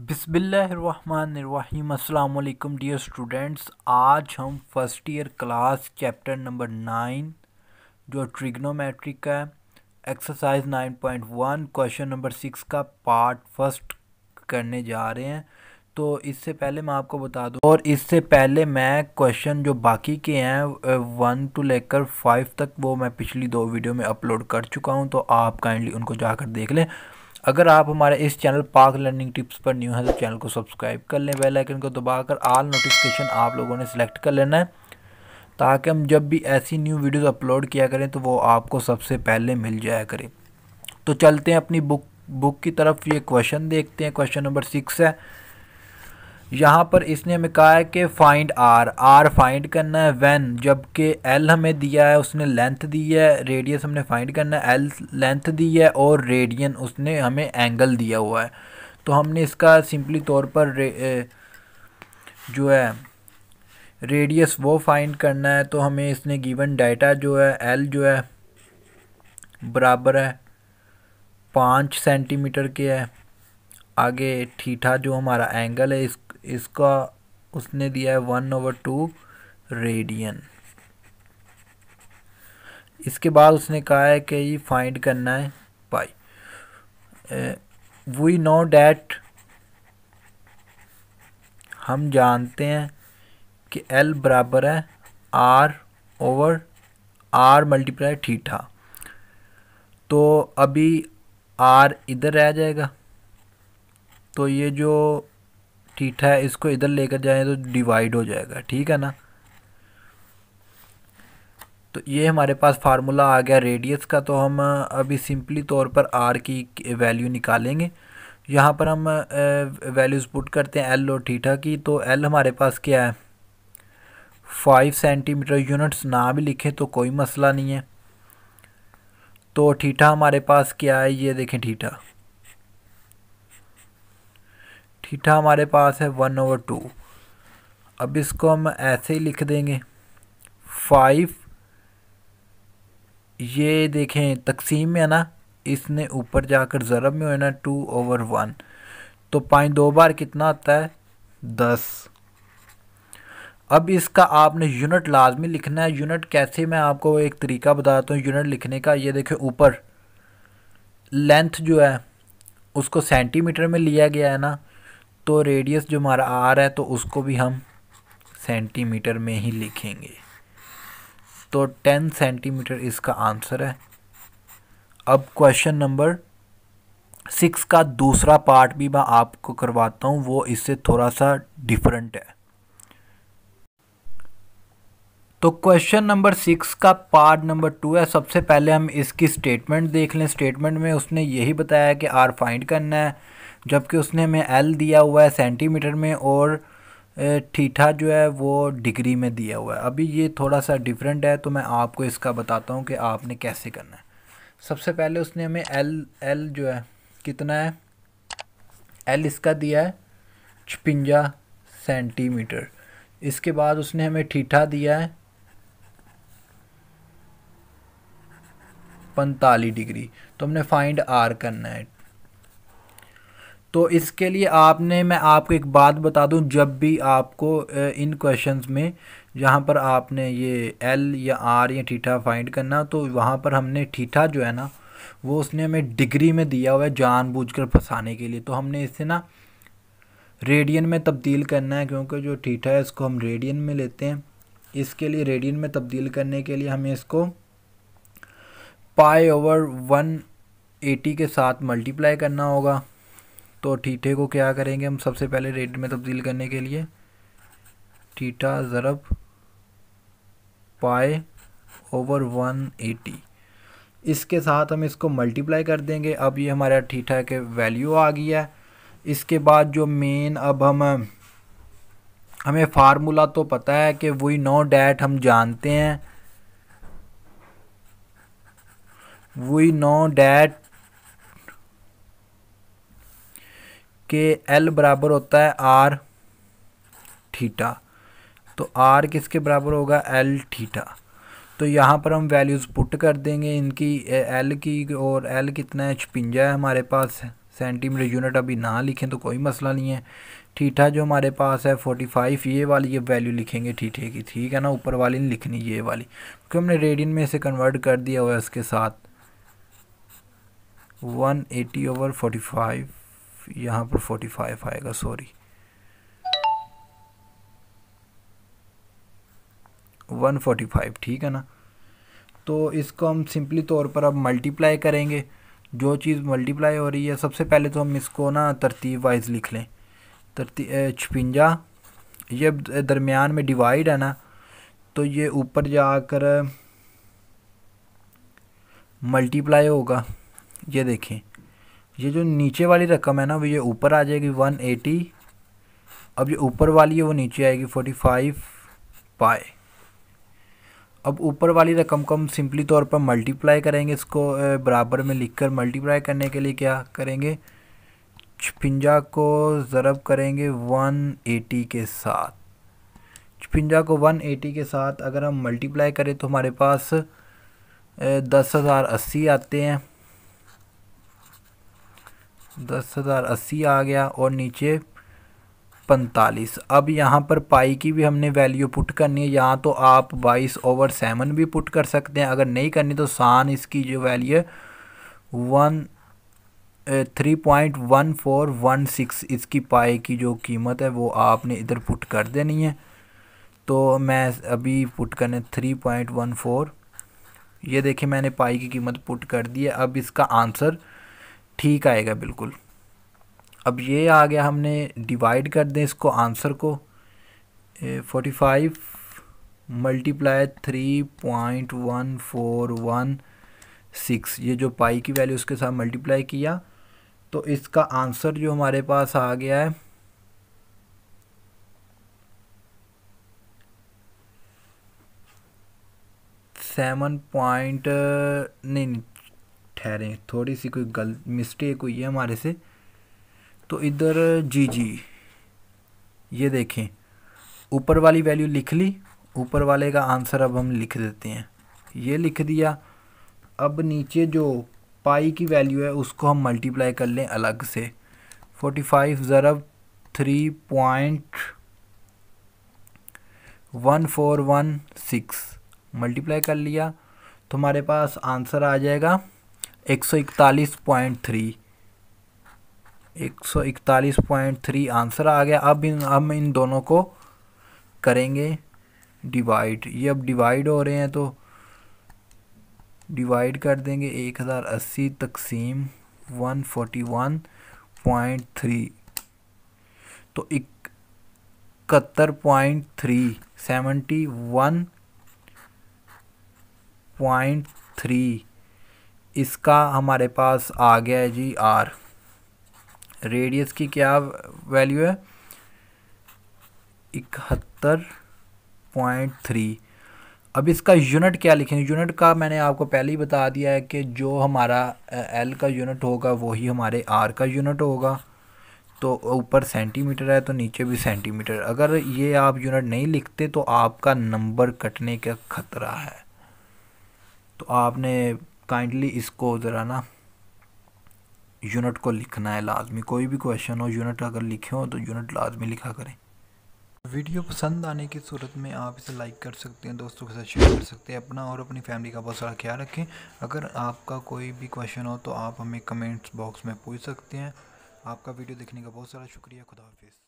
बिसमीम् dear students आज हम first year class chapter number nine जो ट्रिग्नोमेट्रिक का exercise nine point one question number six का part first करने जा रहे हैं तो इससे पहले मैं आपको बता दूं और इससे पहले मैं क्वेश्चन जो बाकी के हैं वन टू लेकर फाइव तक वो मैं पिछली दो वीडियो में अपलोड कर चुका हूँ तो आप काइंडली उनको जाकर देख लें अगर आप हमारे इस चैनल पार्क लर्निंग टिप्स पर न्यू हैं तो चैनल को सब्सक्राइब कर लें बेल आइकन को दबाकर आल नोटिफिकेशन आप लोगों ने सिलेक्ट कर लेना है ताकि हम जब भी ऐसी न्यू वीडियोस अपलोड किया करें तो वो आपको सबसे पहले मिल जाया करें तो चलते हैं अपनी बुक बुक की तरफ ये क्वेश्चन देखते हैं क्वेश्चन नंबर सिक्स है यहाँ पर इसने हमें कहा है कि फाइंड आर आर फाइंड करना है वैन जबकि एल हमें दिया है उसने लेंथ दी है रेडियस हमने फाइंड करना है एल लेंथ दी है और रेडियन उसने हमें एंगल दिया हुआ है तो हमने इसका सिंपली तौर पर जो है रेडियस वो फाइंड करना है तो हमें इसने गिवन डाटा जो है एल जो है बराबर है पाँच सेंटीमीटर के है आगे ठीठा जो हमारा एंगल है इस इसका उसने दिया है वन ओवर टू रेडियन इसके बाद उसने कहा है कि ये फाइंड करना है पाई वी नो डैट हम जानते हैं कि एल बराबर है R over R multiply theta तो अभी आर इधर रह जाएगा तो ये जो ठीठा है इसको इधर लेकर जाए तो डिवाइड हो जाएगा ठीक है ना तो ये हमारे पास फार्मूला आ गया रेडियस का तो हम अभी सिंपली तौर पर आर की वैल्यू निकालेंगे यहाँ पर हम वैल्यूज़ पुट करते हैं एल और ठीठा की तो एल हमारे पास क्या है फाइव सेंटीमीटर यूनिट्स ना भी लिखें तो कोई मसला नहीं है तो ठीठा हमारे पास क्या है ये देखें ठीठा थीटा हमारे पास है वन ओवर टू अब इसको हम ऐसे ही लिख देंगे फाइव ये देखें तकसीम में है ना इसने ऊपर जाकर ज़रब में होना टू ओवर वन तो पाँच दो बार कितना आता है दस अब इसका आपने यूनिट लाजमी लिखना है यूनिट कैसे मैं आपको एक तरीका बताता हूँ यूनिट लिखने का ये देखें ऊपर लेंथ जो है उसको सेंटीमीटर में लिया गया है ना तो रेडियस जो हमारा आर है तो उसको भी हम सेंटीमीटर में ही लिखेंगे तो टेन सेंटीमीटर इसका आंसर है अब क्वेश्चन नंबर सिक्स का दूसरा पार्ट भी मैं आपको करवाता हूँ वो इससे थोड़ा सा डिफरेंट है तो क्वेश्चन नंबर सिक्स का पार्ट नंबर टू है सबसे पहले हम इसकी स्टेटमेंट देख लें स्टेटमेंट में उसने यही बताया कि आर फाइंड करना है जबकि उसने हमें एल दिया हुआ है सेंटीमीटर में और ठीठा जो है वो डिग्री में दिया हुआ है अभी ये थोड़ा सा डिफरेंट है तो मैं आपको इसका बताता हूँ कि आपने कैसे करना है सबसे पहले उसने हमें एल एल जो है कितना है एल इसका दिया है छपंजा सेंटीमीटर इसके बाद उसने हमें ठीठा दिया है पैंतालीस डिग्री तो हमने फाइंड आर करना है तो इसके लिए आपने मैं आपको एक बात बता दूं जब भी आपको इन क्वेश्चंस में जहाँ पर आपने ये एल या आर या ठीठा फाइंड करना तो वहाँ पर हमने ठीठा जो है ना वो उसने हमें डिग्री में दिया हुआ है जानबूझकर फंसाने के लिए तो हमने इसे ना रेडियन में तब्दील करना है क्योंकि जो ठीठा है इसको हम रेडियन में लेते हैं इसके लिए रेडियन में तब्दील करने के लिए हमें इसको पाई ओवर वन एटी के साथ मल्टीप्लाई करना होगा तो ठीठे को क्या करेंगे हम सबसे पहले रेड में तब्दील करने के लिए ठीठा ज़रब पाए ओवर वन एटी इसके साथ हम इसको मल्टीप्लाई कर देंगे अब ये हमारा ठीठा के वैल्यू आ गया है इसके बाद जो मेन अब हम हमें फार्मूला तो पता है कि वही नो डैट हम जानते हैं वही नो डैट के एल बराबर होता है आर थीटा तो आर किसके बराबर होगा एल थीटा तो यहाँ पर हम वैल्यूज़ पुट कर देंगे इनकी एल की और एल कितना है छपंजा है हमारे पास सेंटीमीटर यूनिट अभी ना लिखें तो कोई मसला नहीं है ठीठा जो हमारे पास है फोर्टी फाइव ये वाली ये वैल्यू लिखेंगे ठीठे की ठीक है ना ऊपर वाली नहीं लिखनी ये वाली क्योंकि हमने रेडियन में इसे कन्वर्ट कर दिया हुआ है उसके साथ one eighty over forty five यहाँ पर फोर्टी फाइव आएगा सॉरी वन फोर्टी फाइव ठीक है ना तो इसको हम सिंपली तौर पर अब मल्टीप्लाई करेंगे जो चीज़ मल्टीप्लाई हो रही है सबसे पहले तो हम इसको ना तरतीब वाइज लिख लें तरती छपंजा ये दरमियान में डिवाइड है ना तो ये ऊपर जाकर मल्टीप्लाई होगा ये देखें ये जो नीचे वाली रकम है ना वो ये ऊपर आ जाएगी वन एटी अब ये ऊपर वाली है वो नीचे आएगी फोर्टी फाइव पाए अब ऊपर वाली रकम को हम सिंपली तौर पर मल्टीप्लाई करेंगे इसको बराबर में लिखकर मल्टीप्लाई करने के लिए क्या करेंगे छपिंजा को ज़रब करेंगे वन एटी के साथ छपंजा को वन एटी के साथ अगर हम मल्टीप्लाई करें तो हमारे पास दस हज़ार अस्सी आते हैं दस हज़ार अस्सी आ गया और नीचे पैंतालीस अब यहाँ पर पाई की भी हमने वैल्यू पुट करनी है यहाँ तो आप बाईस ओवर सेवन भी पुट कर सकते हैं अगर नहीं करनी तो सान इसकी जो वैल्यू है one three point one four one six इसकी पाई की जो कीमत है वो आपने इधर पुट कर देनी है तो मैं अभी पुट करने थ्री पॉइंट वन फोर ये देखिए मैंने पाई की कीमत पुट कर दी है अब इसका आंसर ठीक आएगा बिल्कुल अब ये आ गया हमने डिवाइड कर दें इसको आंसर को forty five multiply three point one four one six ये जो पाई की वैल्यू उसके साथ मल्टीप्लाई किया तो इसका आंसर जो हमारे पास आ गया है सेवन पॉइंट नहीं ठहरे थोड़ी सी कोई गल मिस्टेक हुई है हमारे से तो इधर जी जी ये देखें ऊपर वाली वैल्यू लिख ली ऊपर वाले का आंसर अब हम लिख देते हैं ये लिख दिया अब नीचे जो पाई की वैल्यू है उसको हम मल्टीप्लाई कर लें अलग से फोर्टी फाइव ज़रब three point one four one six multiply कर लिया तो हमारे पास आंसर आ जाएगा एक सौ इकतालीस पॉइंट थ्री एक सौ इकतालीस पॉइंट थ्री आंसर आ गया अब इन हम इन दोनों को करेंगे डिवाइड ये अब डिवाइड हो रहे हैं तो डिवाइड कर देंगे एक हज़ार अस्सी तकसीम one forty one point three तो इकहत्तर point three seventy one point three इसका हमारे पास आ गया है जी आर रेडियस की क्या वैल्यू है इकहत्तर पॉइंट थ्री अब इसका यूनिट क्या लिखेंगे यूनिट का मैंने आपको पहले ही बता दिया है कि जो हमारा एल का यूनिट होगा वही हमारे आर का यूनिट होगा तो ऊपर सेंटीमीटर है तो नीचे भी सेंटीमीटर अगर ये आप यूनिट नहीं लिखते तो आपका नंबर कटने का ख़तरा है तो आपने काइंडली इसको ज़रा ना यूनिट को लिखना है लाजमी कोई भी क्वेश्चन हो यूनिट अगर लिखे हो तो यूनिट लाजमी लिखा करें वीडियो पसंद आने की सूरत में आप इसे लाइक कर सकते हैं दोस्तों के साथ शेयर कर सकते हैं अपना और अपनी फैमिली का बहुत सारा ख्याल रखें अगर आपका कोई भी क्वेश्चन हो तो आप हमें कमेंट्स बॉक्स में पूछ सकते हैं आपका वीडियो देखने का बहुत सारा शुक्रिया खुदाफिज